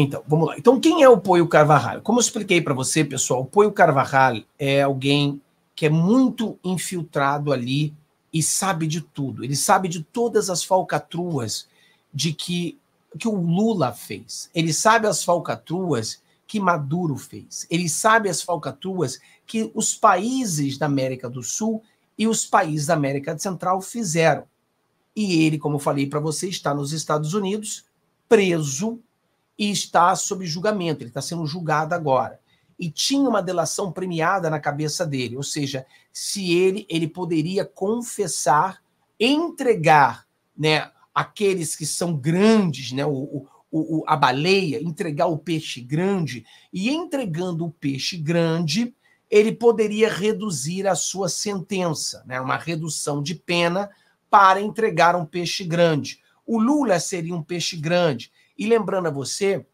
Então, vamos lá. Então, quem é o Poio Carvajal? Como eu expliquei para você, pessoal, o Poio Carvajal é alguém que é muito infiltrado ali e sabe de tudo. Ele sabe de todas as falcatruas de que, que o Lula fez. Ele sabe as falcatruas que Maduro fez. Ele sabe as falcatruas que os países da América do Sul e os países da América Central fizeram. E ele, como eu falei para você, está nos Estados Unidos, preso e está sob julgamento, ele está sendo julgado agora. E tinha uma delação premiada na cabeça dele, ou seja, se ele ele poderia confessar, entregar, né, aqueles que são grandes, né, o, o, o a baleia, entregar o peixe grande e entregando o peixe grande, ele poderia reduzir a sua sentença, né, uma redução de pena para entregar um peixe grande. O Lula seria um peixe grande. E lembrando a você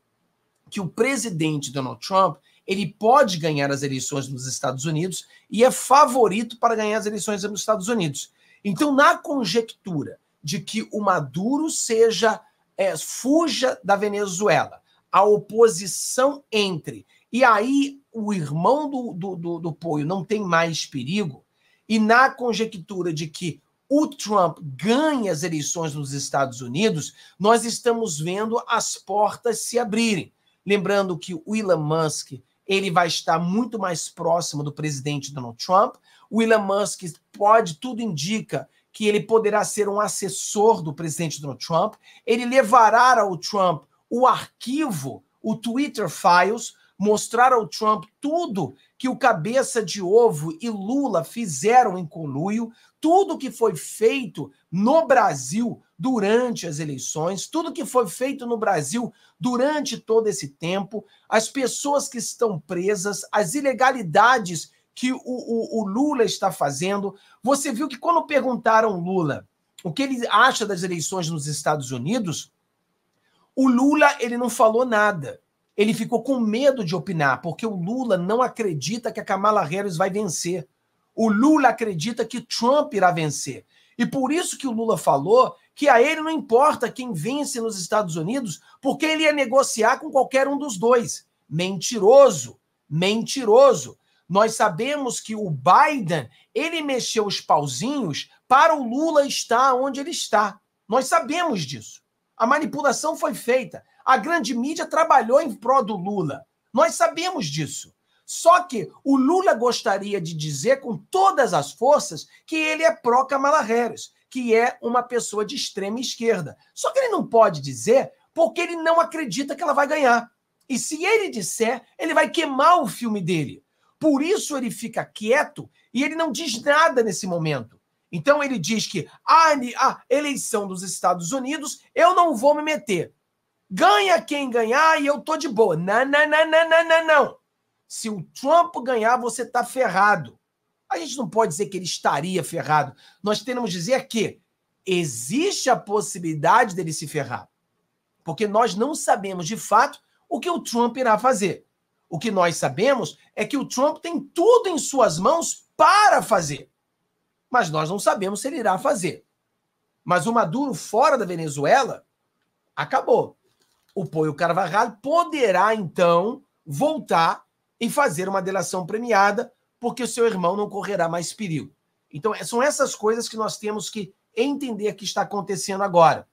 que o presidente Donald Trump ele pode ganhar as eleições nos Estados Unidos e é favorito para ganhar as eleições nos Estados Unidos. Então, na conjectura de que o Maduro seja é, fuja da Venezuela, a oposição entre e aí o irmão do, do, do, do Poio não tem mais perigo, e na conjectura de que o Trump ganha as eleições nos Estados Unidos, nós estamos vendo as portas se abrirem. Lembrando que o Elon Musk ele vai estar muito mais próximo do presidente Donald Trump. O Elon Musk pode, tudo indica que ele poderá ser um assessor do presidente Donald Trump. Ele levará ao Trump o arquivo, o Twitter Files, mostrar ao Trump tudo que o Cabeça de Ovo e Lula fizeram em conluio, tudo que foi feito no Brasil durante as eleições, tudo que foi feito no Brasil durante todo esse tempo, as pessoas que estão presas, as ilegalidades que o, o, o Lula está fazendo. Você viu que quando perguntaram Lula o que ele acha das eleições nos Estados Unidos, o Lula ele não falou nada ele ficou com medo de opinar, porque o Lula não acredita que a Kamala Harris vai vencer. O Lula acredita que Trump irá vencer. E por isso que o Lula falou que a ele não importa quem vence nos Estados Unidos, porque ele ia negociar com qualquer um dos dois. Mentiroso, mentiroso. Nós sabemos que o Biden, ele mexeu os pauzinhos para o Lula estar onde ele está. Nós sabemos disso. A manipulação foi feita. A grande mídia trabalhou em prol do Lula. Nós sabemos disso. Só que o Lula gostaria de dizer com todas as forças que ele é pró-Kamala Harris, que é uma pessoa de extrema esquerda. Só que ele não pode dizer porque ele não acredita que ela vai ganhar. E se ele disser, ele vai queimar o filme dele. Por isso ele fica quieto e ele não diz nada nesse momento. Então ele diz que a, a eleição dos Estados Unidos eu não vou me meter ganha quem ganhar e eu tô de boa. Não, não, não, não, não, não, não. Se o Trump ganhar, você tá ferrado. A gente não pode dizer que ele estaria ferrado. Nós temos que dizer que existe a possibilidade dele se ferrar. Porque nós não sabemos de fato o que o Trump irá fazer. O que nós sabemos é que o Trump tem tudo em suas mãos para fazer. Mas nós não sabemos se ele irá fazer. Mas o Maduro fora da Venezuela acabou o Poio Carvajal poderá, então, voltar e fazer uma delação premiada, porque o seu irmão não correrá mais perigo. Então, é, são essas coisas que nós temos que entender que está acontecendo agora.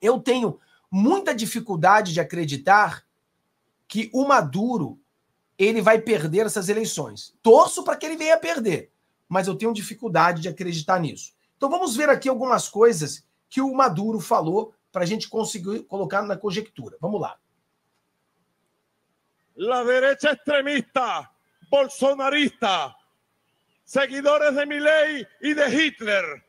Eu tenho muita dificuldade de acreditar que o Maduro ele vai perder essas eleições. Torço para que ele venha perder, mas eu tenho dificuldade de acreditar nisso. Então vamos ver aqui algumas coisas que o Maduro falou para a gente conseguir colocar na conjectura. Vamos lá. La derecha extremista, bolsonarista, seguidores de Milley e de Hitler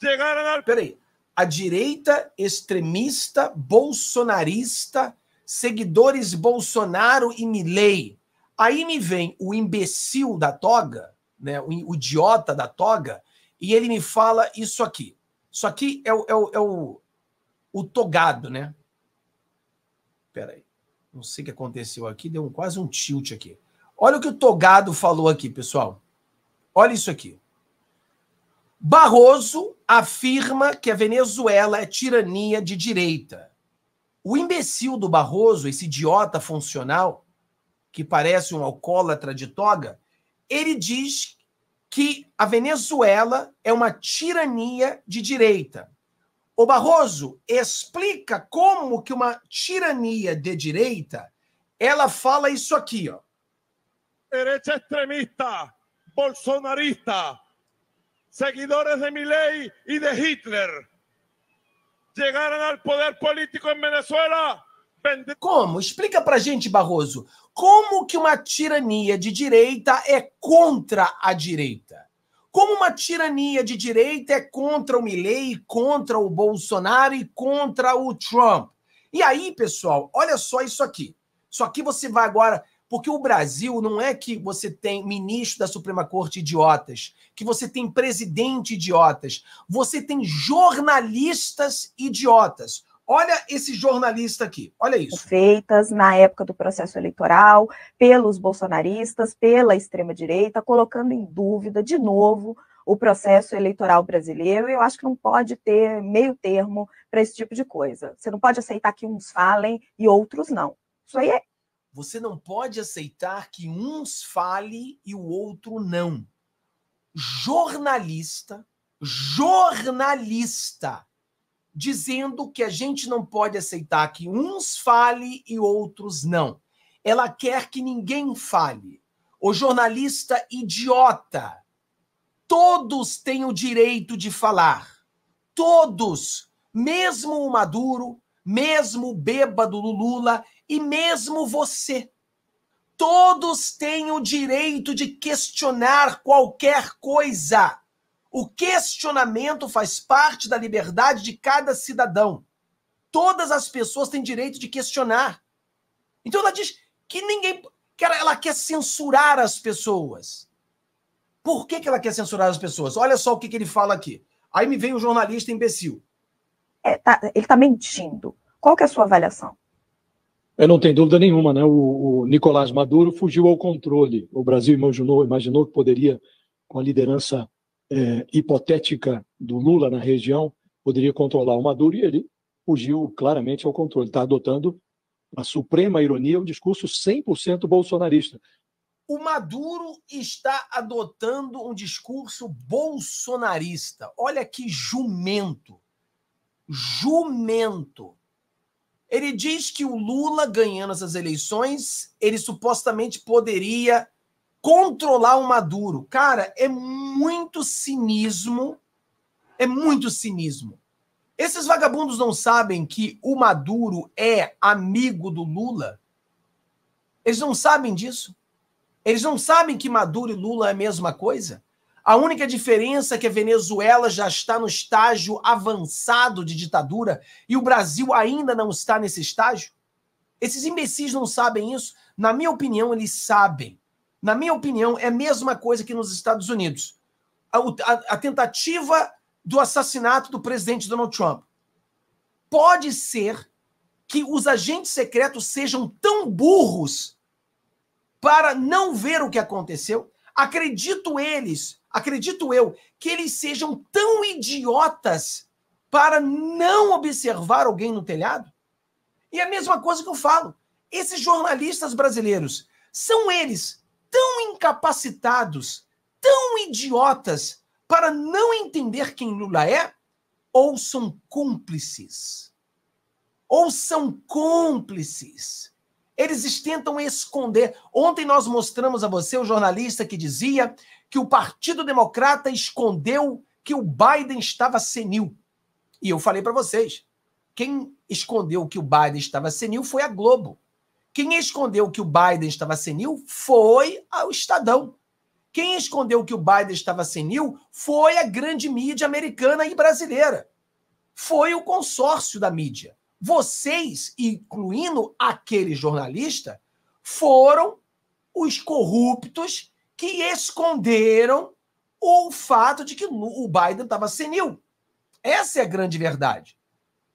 chegaram ao. Peraí. A direita extremista, bolsonarista, seguidores Bolsonaro e Milley. Aí me vem o imbecil da toga, né, o idiota da toga, e ele me fala isso aqui. Isso aqui é o, é o, é o, o togado, né? Pera aí. Não sei o que aconteceu aqui, deu um, quase um tilt aqui. Olha o que o togado falou aqui, pessoal. Olha isso aqui. Barroso afirma que a Venezuela é tirania de direita. O imbecil do Barroso, esse idiota funcional, que parece um alcoólatra de toga, ele diz que a Venezuela é uma tirania de direita. O Barroso explica como que uma tirania de direita ela fala isso aqui, ó. Direita extremista, bolsonarista, seguidores de Milley e de Hitler chegaram ao poder político em Venezuela. Como? Explica pra gente, Barroso. Como que uma tirania de direita é contra a direita? Como uma tirania de direita é contra o Milley, contra o Bolsonaro e contra o Trump. E aí, pessoal, olha só isso aqui. Isso aqui você vai agora. Porque o Brasil não é que você tem ministro da Suprema Corte idiotas, que você tem presidente idiotas, você tem jornalistas idiotas. Olha esse jornalista aqui, olha isso. Feitas na época do processo eleitoral, pelos bolsonaristas, pela extrema-direita, colocando em dúvida, de novo, o processo eleitoral brasileiro. Eu acho que não pode ter meio termo para esse tipo de coisa. Você não pode aceitar que uns falem e outros não. Isso aí é. Você não pode aceitar que uns fale e o outro não. Jornalista, jornalista dizendo que a gente não pode aceitar que uns fale e outros não. Ela quer que ninguém fale. O jornalista idiota. Todos têm o direito de falar. Todos, mesmo o Maduro, mesmo o bêbado Lula e mesmo você. Todos têm o direito de questionar qualquer coisa o questionamento faz parte da liberdade de cada cidadão. Todas as pessoas têm direito de questionar. Então ela diz que ninguém. Que ela, ela quer censurar as pessoas. Por que, que ela quer censurar as pessoas? Olha só o que, que ele fala aqui. Aí me vem o um jornalista imbecil. É, tá, ele está mentindo. Qual que é a sua avaliação? Eu não tenho dúvida nenhuma, né? O, o Nicolás Maduro fugiu ao controle. O Brasil imaginou, imaginou que poderia, com a liderança é, hipotética do Lula na região poderia controlar o Maduro e ele fugiu claramente ao controle. Está adotando, a suprema ironia, um discurso 100% bolsonarista. O Maduro está adotando um discurso bolsonarista. Olha que jumento. Jumento. Ele diz que o Lula ganhando essas eleições, ele supostamente poderia controlar o Maduro. Cara, é muito cinismo. É muito cinismo. Esses vagabundos não sabem que o Maduro é amigo do Lula? Eles não sabem disso. Eles não sabem que Maduro e Lula é a mesma coisa. A única diferença é que a Venezuela já está no estágio avançado de ditadura e o Brasil ainda não está nesse estágio. Esses imbecis não sabem isso? Na minha opinião, eles sabem na minha opinião, é a mesma coisa que nos Estados Unidos. A, a, a, tentativa do assassinato do presidente Donald Trump. Pode ser que os agentes secretos sejam tão burros para não ver o que aconteceu. Acredito eles, acredito eu, que eles sejam tão idiotas para não observar alguém no telhado. E é a mesma coisa que eu falo. Esses jornalistas brasileiros são eles tão incapacitados, tão idiotas para não entender quem Lula é, ou são cúmplices. Ou são cúmplices. Eles tentam esconder. Ontem nós mostramos a você o jornalista que dizia que o Partido Democrata escondeu que o Biden estava senil. E eu falei para vocês, quem escondeu que o Biden estava senil foi a Globo. Quem escondeu que o Biden estava senil foi o Estadão. Quem escondeu que o Biden estava senil foi a grande mídia americana e brasileira. Foi o consórcio da mídia. Vocês, incluindo aquele jornalista, foram os corruptos que esconderam o fato de que o Biden estava senil. Essa é a grande verdade.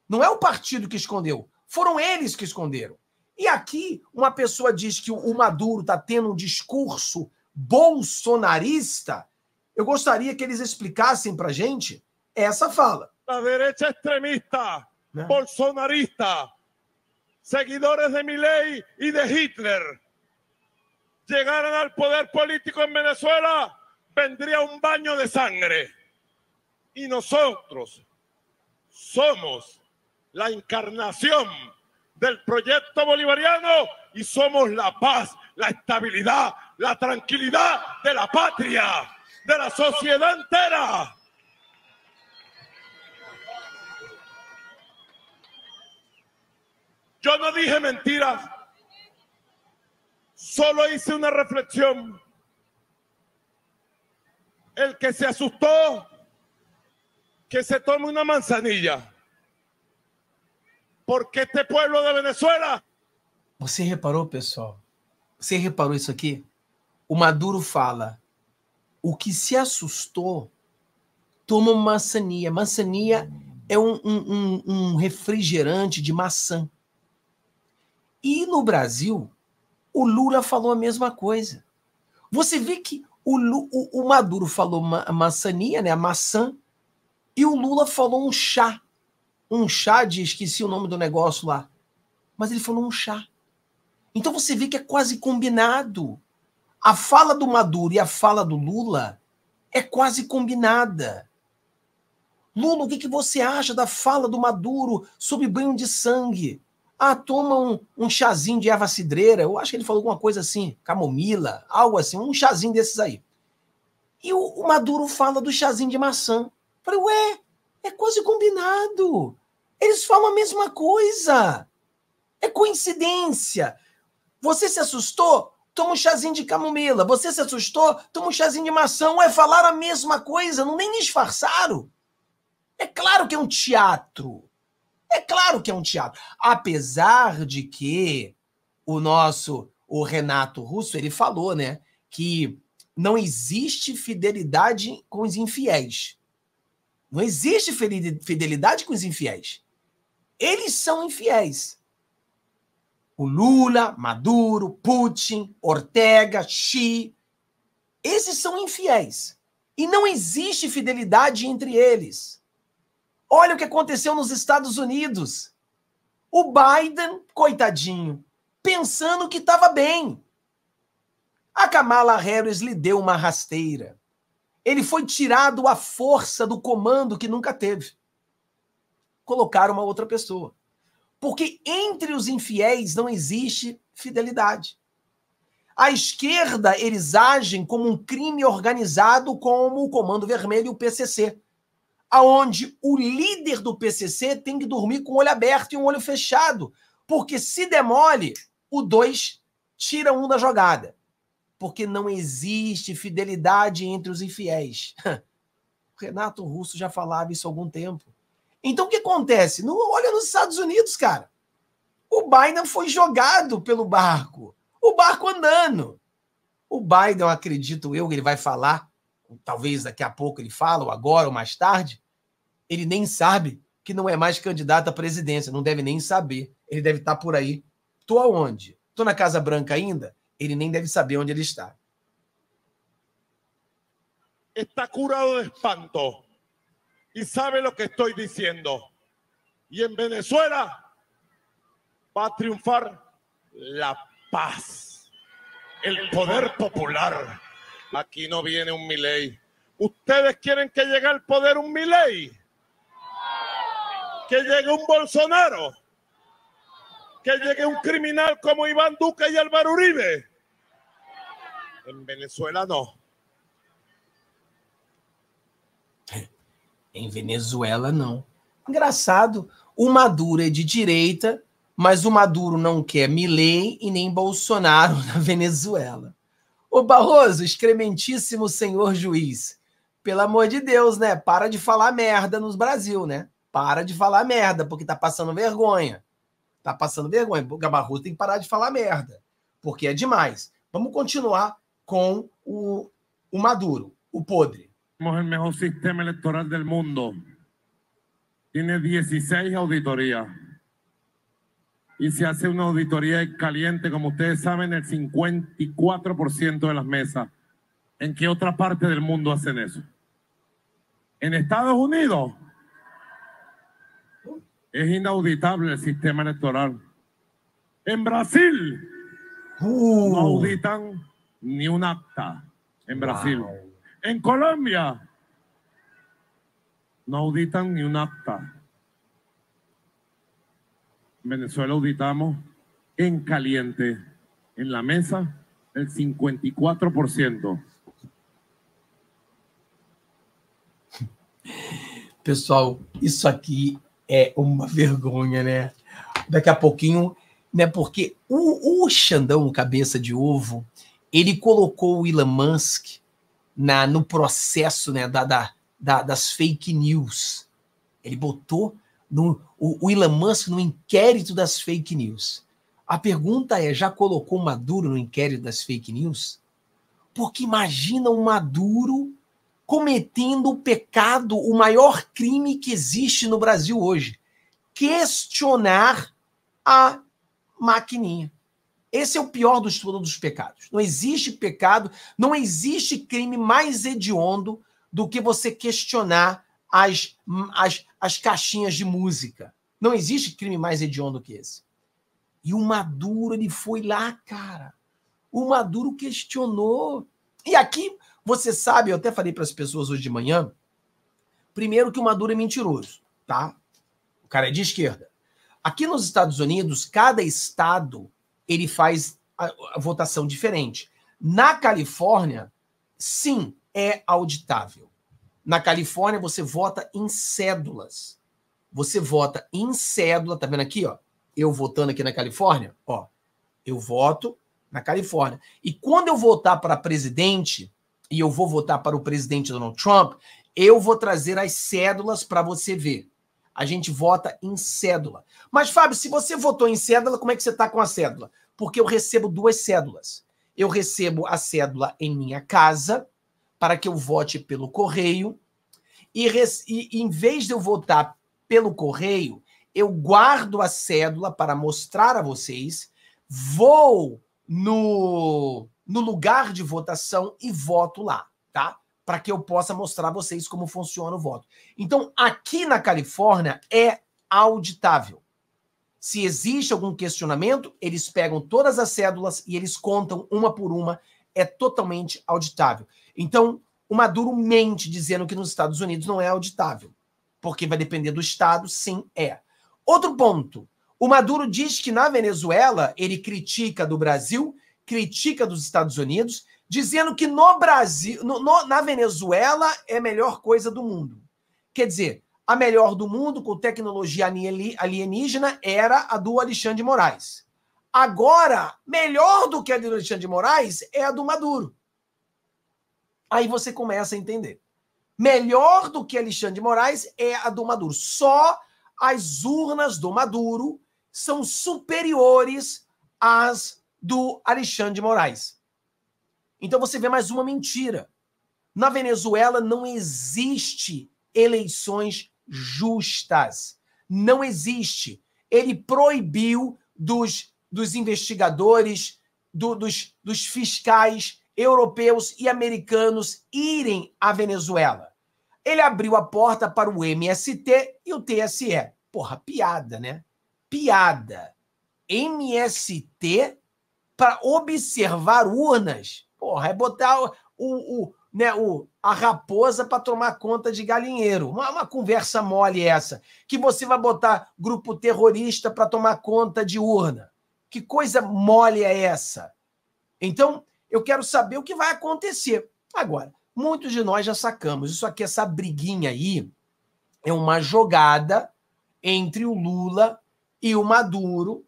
Não é o partido que escondeu, foram eles que esconderam. E aqui uma pessoa diz que o Maduro está tendo um discurso bolsonarista. Eu gostaria que eles explicassem para gente essa fala. A direita extremista, né? bolsonarista, seguidores de Milley e de Hitler, chegaram ao poder político em Venezuela, vendria um banho de sangue. E nós somos a encarnação del proyecto bolivariano y somos la paz, la estabilidad, la tranquilidad de la patria, de la sociedad entera. Yo no dije mentiras, solo hice una reflexión. El que se asustó, que se tome una manzanilla porque este pueblo de Venezuela. Você reparou, pessoal? Você reparou isso aqui? O Maduro fala: o que se assustou toma maçania. Maçania é um, um, um, refrigerante de maçã. E no Brasil, o Lula falou a mesma coisa. Você vê que o, o, o Maduro falou ma maçania, né, a maçã, e o Lula falou um chá um chá de esqueci o nome do negócio lá. Mas ele falou um chá. Então você vê que é quase combinado. A fala do Maduro e a fala do Lula é quase combinada. Lula, o que, que você acha da fala do Maduro sobre banho de sangue? Ah, toma um, um chazinho de erva cidreira. Eu acho que ele falou alguma coisa assim, camomila, algo assim, um chazinho desses aí. E o, o Maduro fala do chazinho de maçã. Eu falei, ué, é quase combinado. Eles falam a mesma coisa. É coincidência. Você se assustou? Toma um chazinho de camomila. Você se assustou? Toma um chazinho de maçã. É falar a mesma coisa, não nem disfarçaram. É claro que é um teatro. É claro que é um teatro. Apesar de que o nosso, o Renato Russo, ele falou, né, que não existe fidelidade com os infiéis. Não existe fidelidade com os infiéis. Eles são infiéis. O Lula, Maduro, Putin, Ortega, Xi, esses são infiéis. E não existe fidelidade entre eles. Olha o que aconteceu nos Estados Unidos. O Biden, coitadinho, pensando que estava bem. A Kamala Harris lhe deu uma rasteira. Ele foi tirado a força do comando que nunca teve. Colocaram uma outra pessoa. Porque entre os infiéis não existe fidelidade. À esquerda, eles agem como um crime organizado como o Comando Vermelho e o PCC, aonde o líder do PCC tem que dormir com o olho aberto e um olho fechado, porque se demole, o dois tira um da jogada porque não existe fidelidade entre os infiéis. Renato Russo já falava isso há algum tempo. Então o que acontece? No, olha nos Estados Unidos, cara. O Biden foi jogado pelo barco. O barco andando. O Biden, acredito eu, que ele vai falar, talvez daqui a pouco ele fala, ou agora, ou mais tarde, ele nem sabe que não é mais candidato à presidência, não deve nem saber. Ele deve estar por aí. Tô aonde? Tô na Casa Branca ainda? ele ni debe saber dónde está. Está curado de espanto y sabe lo que estoy diciendo. Y en Venezuela va a triunfar la paz, el poder popular. Aquí no viene un Milei. ¿Ustedes quieren que llegue al poder un Milei? Que llegue un Bolsonaro? Que llegue un criminal como Iván Duque y Álvaro Uribe? En Venezuela no. Em Venezuela não. Engraçado, o Maduro é de direita, mas o Maduro não quer Milei e nem Bolsonaro na Venezuela. Ô Barroso, excrementíssimo senhor juiz, pelo amor de Deus, né? Para de falar merda no Brasil, né? Para de falar merda, porque tá passando vergonha. Tá passando vergonha. O Gabarroso tem que parar de falar merda, porque é demais. Vamos continuar Con el Maduro, o podre. Somos el mejor sistema electoral del mundo. Tiene 16 auditorías. Y se hace una auditoría caliente, como ustedes saben, el 54% de las mesas. ¿En qué otra parte del mundo hacen eso? En Estados Unidos es inauditable el sistema electoral. En Brasil uh. auditan ni un acta en Brasil. Wow. En Colombia no auditan ni un acta. En Venezuela auditamos en caliente, en la mesa, el 54%. Pessoal, isso aqui é uma vergonha, né? Daqui a pouquinho, né? Porque o, o Xandão, cabeça de ovo, ele colocou o Elon Musk na, no processo né, da, da, da, das fake news. Ele botou no, o, o Elon Musk no inquérito das fake news. A pergunta é: já colocou Maduro no inquérito das fake news? Porque imagina o Maduro cometendo o pecado, o maior crime que existe no Brasil hoje: questionar a maquininha. Esse é o pior dos, dos pecados. Não existe pecado, não existe crime mais hediondo do que você questionar as, as, as caixinhas de música. Não existe crime mais hediondo que esse. E o Maduro, ele foi lá, cara. O Maduro questionou. E aqui, você sabe, eu até falei para as pessoas hoje de manhã, primeiro que o Maduro é mentiroso, tá? O cara é de esquerda. Aqui nos Estados Unidos, cada estado ele faz a, a votação diferente. Na Califórnia, sim, é auditável. Na Califórnia, você vota em cédulas. Você vota em cédula, tá vendo aqui, ó? Eu votando aqui na Califórnia, ó. Eu voto na Califórnia. E quando eu votar para presidente, e eu vou votar para o presidente Donald Trump, eu vou trazer as cédulas para você ver a gente vota em cédula. Mas, Fábio, se você votou em cédula, como é que você está com a cédula? Porque eu recebo duas cédulas. Eu recebo a cédula em minha casa, para que eu vote pelo correio, e, e em vez de eu votar pelo correio, eu guardo a cédula para mostrar a vocês, vou no, no lugar de votação e voto lá, tá? para que eu possa mostrar a vocês como funciona o voto. Então, aqui na Califórnia é auditável. Se existe algum questionamento, eles pegam todas as cédulas e eles contam uma por uma, é totalmente auditável. Então, o Maduro mente dizendo que nos Estados Unidos não é auditável, porque vai depender do estado, sim, é. Outro ponto, o Maduro diz que na Venezuela ele critica do Brasil, critica dos Estados Unidos dizendo que no Brasil, no, no, na Venezuela é a melhor coisa do mundo. Quer dizer, a melhor do mundo com tecnologia alienígena era a do Alexandre de Moraes. Agora, melhor do que a do Alexandre de Moraes é a do Maduro. Aí você começa a entender. Melhor do que Alexandre de Moraes é a do Maduro. Só as urnas do Maduro são superiores às do Alexandre de Moraes. Então você vê mais uma mentira. Na Venezuela não existe eleições justas. Não existe. Ele proibiu dos, dos investigadores, do, dos, dos fiscais europeus e americanos irem à Venezuela. Ele abriu a porta para o MST e o TSE. Porra, piada, né? Piada. MST para observar urnas Porra, é botar o, o, né, o, a raposa para tomar conta de galinheiro. Uma, uma conversa mole essa. Que você vai botar grupo terrorista para tomar conta de urna. Que coisa mole é essa? Então, eu quero saber o que vai acontecer. Agora, muitos de nós já sacamos. Isso aqui, essa briguinha aí, é uma jogada entre o Lula e o Maduro.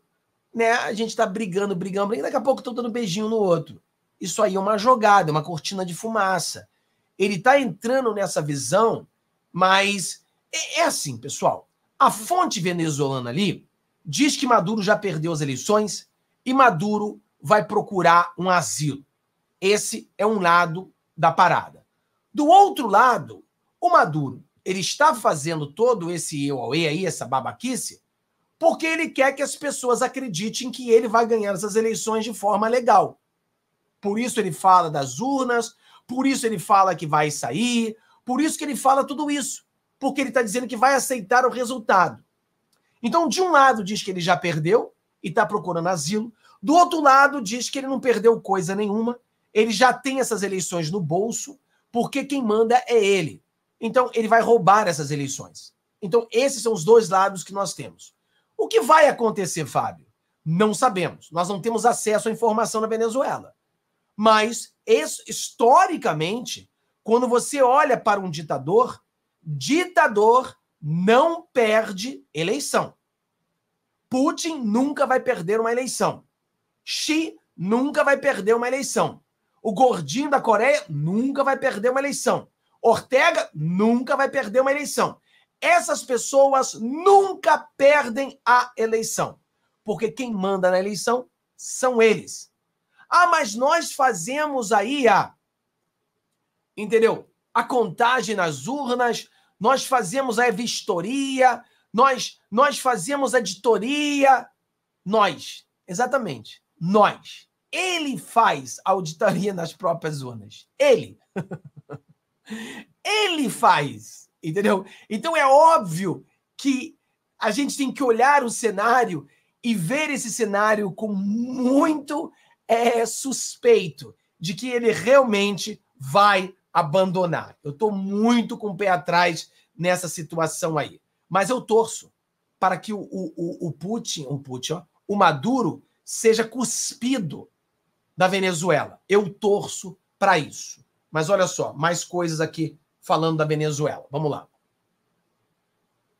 Né? A gente está brigando, brigando, brigando. Daqui a pouco estão dando beijinho no outro. Isso aí é uma jogada, é uma cortina de fumaça. Ele está entrando nessa visão, mas é, é assim, pessoal. A fonte venezuelana ali diz que Maduro já perdeu as eleições e Maduro vai procurar um asilo. Esse é um lado da parada. Do outro lado, o Maduro, ele está fazendo todo esse eu ao aí, essa babaquice, porque ele quer que as pessoas acreditem que ele vai ganhar essas eleições de forma legal. Por isso ele fala das urnas, por isso ele fala que vai sair, por isso que ele fala tudo isso, porque ele está dizendo que vai aceitar o resultado. Então, de um lado, diz que ele já perdeu e está procurando asilo, do outro lado, diz que ele não perdeu coisa nenhuma, ele já tem essas eleições no bolso, porque quem manda é ele. Então, ele vai roubar essas eleições. Então, esses são os dois lados que nós temos. O que vai acontecer, Fábio? Não sabemos. Nós não temos acesso à informação na Venezuela. Mas, historicamente, quando você olha para um ditador, ditador não perde eleição. Putin nunca vai perder uma eleição. Xi nunca vai perder uma eleição. O gordinho da Coreia nunca vai perder uma eleição. Ortega nunca vai perder uma eleição. Essas pessoas nunca perdem a eleição, porque quem manda na eleição são eles. Ah, mas nós fazemos aí a. Entendeu? A contagem nas urnas, nós fazemos a vistoria, nós, nós fazemos a auditoria. Nós, exatamente, nós. Ele faz auditoria nas próprias urnas. Ele. Ele faz, entendeu? Então é óbvio que a gente tem que olhar o cenário e ver esse cenário com muito é, suspeito de que ele realmente vai abandonar. Eu estou muito com o pé atrás nessa situação aí. Mas eu torço para que o, o, o Putin, o, Putin ó, o Maduro, seja cuspido da Venezuela. Eu torço para isso. Mas olha só, mais coisas aqui falando da Venezuela. Vamos lá.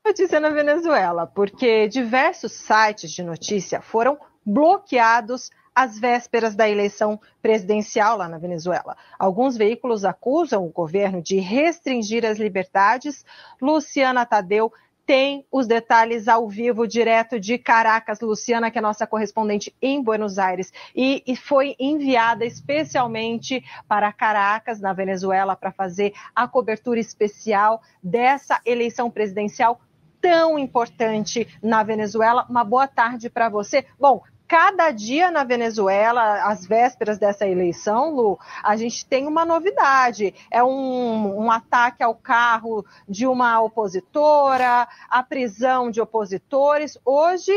Notícia na Venezuela, porque diversos sites de notícia foram bloqueados às vésperas da eleição presidencial lá na Venezuela. Alguns veículos acusam o governo de restringir as liberdades. Luciana Tadeu tem os detalhes ao vivo, direto de Caracas. Luciana, que é nossa correspondente em Buenos Aires, e, e foi enviada especialmente para Caracas, na Venezuela, para fazer a cobertura especial dessa eleição presidencial tão importante na Venezuela. Uma boa tarde para você. Bom, cada dia na Venezuela, às vésperas dessa eleição, Lu, a gente tem uma novidade. É um, um, ataque ao carro de uma opositora, a prisão de opositores. Hoje,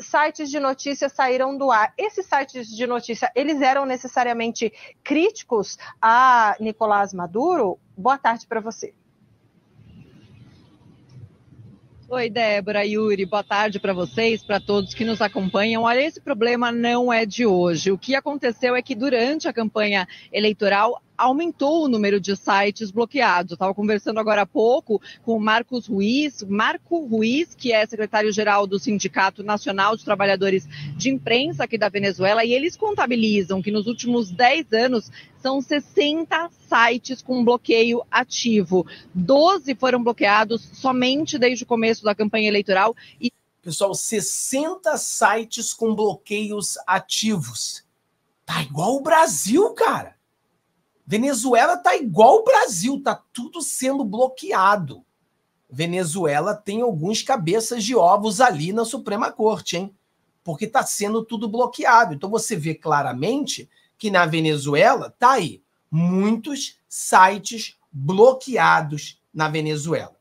sites de notícias saíram do ar. Esses sites de notícia, eles eram necessariamente críticos a Nicolás Maduro? Boa tarde para você. Oi, Débora, Yuri, boa tarde para vocês, para todos que nos acompanham. Olha, esse problema não é de hoje. O que aconteceu é que durante a campanha eleitoral, aumentou o número de sites bloqueados. Eu estava conversando agora há pouco com o Marcos Ruiz, Marco Ruiz, que é secretário-geral do Sindicato Nacional de Trabalhadores de Imprensa aqui da Venezuela, e eles contabilizam que nos últimos 10 anos são 60 sites com bloqueio ativo. 12 foram bloqueados somente desde o começo da campanha eleitoral e pessoal, 60 sites com bloqueios ativos. Tá igual o Brasil, cara. Venezuela tá igual o Brasil, tá tudo sendo bloqueado. Venezuela tem alguns cabeças de ovos ali na Suprema Corte, hein? Porque tá sendo tudo bloqueado. Então você vê claramente que na Venezuela tá aí muitos sites bloqueados na Venezuela.